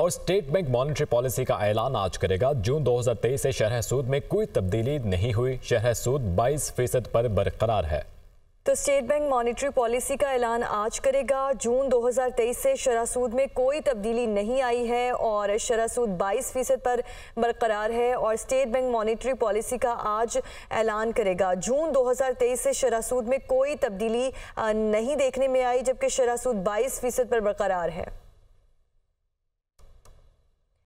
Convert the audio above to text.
और state bank monetary policy का ऐलान आज करेगा जून 2023 से शरह सूद में कोई तब्दीली नहीं हुई शरह सूद 22 फीसद पर बरकरार है तो स्टेट बैंक मॉनेटरी पॉलिसी का ऐलान आज करेगा जून 2023 से शरह सूद में कोई तब्दीली नहीं आई है और शरह सूद बाईस फीसद पर बरकरार है और स्टेट बैंक मॉनेटरी पॉलिसी का आज ऐलान करेगा जून 2023 से शरह सूद में कोई तब्दीली नहीं देखने में आई जबकि शरह सूद बाईस फीसद पर बरकरार है